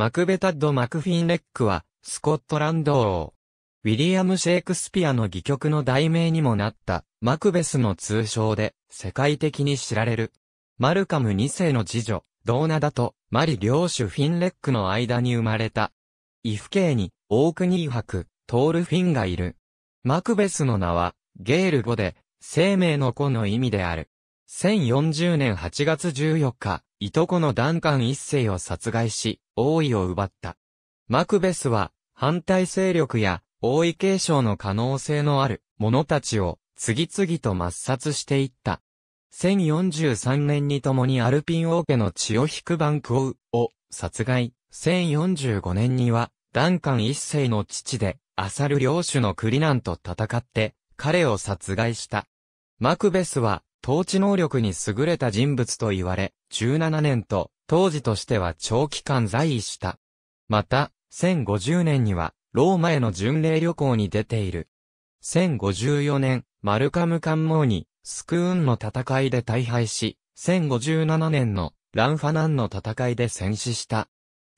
マクベタッド・マクフィンレックは、スコットランド王。ウィリアム・シェイクスピアの戯曲の題名にもなった、マクベスの通称で、世界的に知られる。マルカム2世の次女、ドーナダと、マリ領主フィンレックの間に生まれた。イフ系に、オークニー博、トールフィンがいる。マクベスの名は、ゲール語で、生命の子の意味である。1040年8月14日、いとこのダンカン一世を殺害し、王位を奪った。マクベスは、反対勢力や、王位継承の可能性のある者たちを、次々と抹殺していった。1043年に共にアルピン王家の血を引くバンクオウを殺害。1045年には、ダンカン一世の父で、アサル領主のクリナンと戦って、彼を殺害した。マクベスは、統治能力に優れた人物と言われ、17年と、当時としては長期間在位した。また、1050年には、ローマへの巡礼旅行に出ている。1054年、マルカムモーに、スクーンの戦いで大敗し、1057年のランファナンの戦いで戦死した。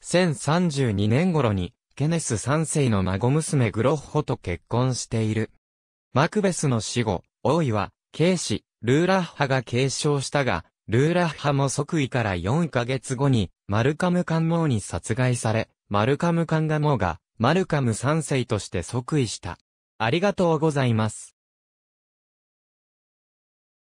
1032年頃に、ケネス3世の孫娘グロッホと結婚している。マクベスの死後、王位は、ケイルーラッハが継承したが、ルーラッハも即位から4ヶ月後に、マルカム・カンモーに殺害され、マルカム・カンガモーが、マルカム3世として即位した。ありがとうございます。